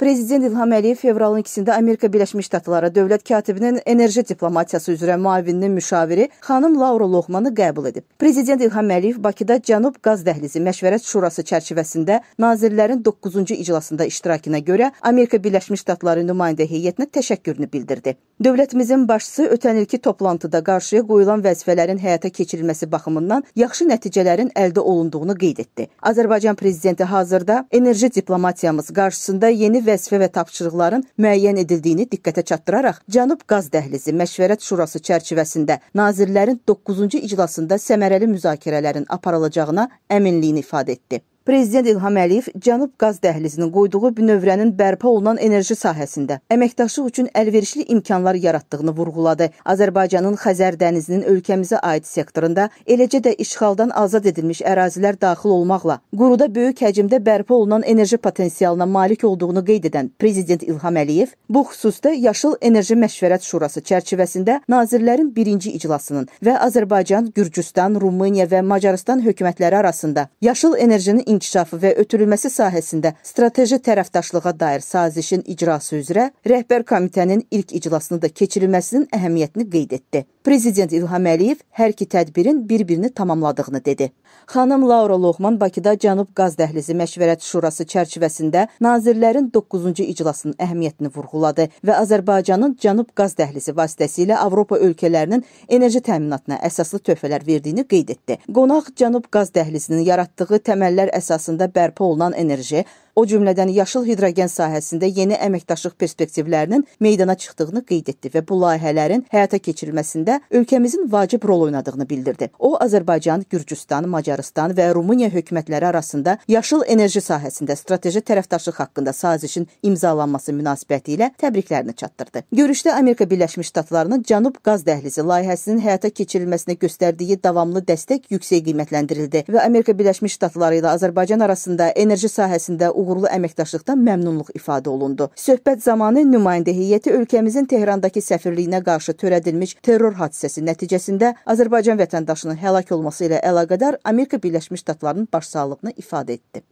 Prezident İlham Əliyev fevralın 2-də Amerika Birləşmiş Ştatları dövlət katibinin enerji diplomatiyası üzrə müavininin müşaviri xanım Laura Loğmanı qəbul edib. Prezident İlham Əliyev Bakıda Cənub Qaz Dəhlizi Məşvərət Şurası çərçivəsində Nazirlərin 9-cu iclasında iştirakına görə Amerika Birləşmiş Ştatları nümayəndə heyətinə təşəkkürünü bildirdi. Dövlətimizin başçısı ötən ilki toplantıda qarşıya qoyulan vəzifələrin həyata keçirilməsi baxımından yaxşı nəticələrin əldə olunduğunu qeyd etdi. Azərbaycan prezidenti hazırda enerji diplomatiyamız qarşısında yeni vəzifə və tapşırıqların müəyyən edildiyini diqqətə çatdıraraq Cənub Qaz Dəhlizi Məşvərət Şurası çərçivəsində nazirlərin 9-cu iclasında səmərəli müzakirələrin aparılacağına əminliyini ifadə etdi. Prezident İlham Əliyev Cənub qaz dəhlizinin qoyduğu bünövrənin bərpa olunan enerji sahəsində əməkdaşlıq üçün əlverişli imkanlar yaratdığını vurğuladı. Azərbaycanın Xəzər dənizinin ölkəmizə aid sektorunda, eləcə də işğaldan azad edilmiş ərazilər daxil olmaqla quruda böyük həcmdə bərpa olunan enerji potensialına malik olduğunu qeyd edən Prezident İlham Əliyev bu xüsusda Yaşıl Enerji Məşvərət Şurası çərçivəsində nazirlərin birinci iclasının və Azərbaycan, Gürcüstan, Rumıniya və Macarıstan hökumətləri arasında yaşıl enerjinin inkişafı və ötürülməsi sahəsində strateji tərəfdaşlığa dair sazişin icrası üzrə rəhbər komitənin ilk iclasını da keçirilməsinin əhəmiyyətini qeyd etdi. Prezident İlham Əliyev hər iki tədbirin bir-birini tamamladığını dedi. Xanım Laura Loğman Bakıda Cənub Qaz Dəhlizi Məşvərət Şurası çərçivəsində Nazirlərin 9-cu iclasının əhəmiyyətini vurğuladı və Azərbaycanın Cənub Qaz Dəhlizi vasitəsilə Avropa ölkələrinin enerji təminatına əsaslı töhfələr verdiyini qeyd etdi. Qonaq Cənub Qaz Dəhlizinin yaratdığı təməllər esasında bərpa olunan enerji o cümlədən yaşıl hidrogen sahəsində yeni əməkdaşlıq perspektivlərinin meydana çıxdığını qeyd etdi və bu layihələrin həyata keçirilməsində ölkəmizin vacib rol oynadığını bildirdi. O Azərbaycan, Gürcüstan, Macarıstan və Rumıniya hökumətləri arasında yaşıl enerji sahəsində strateji tərəfdaşlıq haqqında sazişin imzalanması münasibətilə təbriklərini çatdırdı. Görüşdə Amerika Birləşmiş Ştatlarının Cənub qaz dəhlizi layihəsinin həyata keçirilməsinə göstərdiyi davamlı dəstək yüksək qiymətləndirildi və Amerika Birləşmiş Ştatları ilə Azərbaycan arasında enerji sahəsində uğurlu uğurlu əməkdaşlıqdan məmnunluq ifadə olundu. Söhbət zamanı nümayəndə heyəti ölkəmizin Tehran'dakı səfirliyinə qarşı törədilmiş terror hadisəsi nəticəsində Azərbaycan vətəndaşının həlak olması ilə əlaqədar Amerika Birləşmiş Ştatlarının başsağlığını ifadə etdi.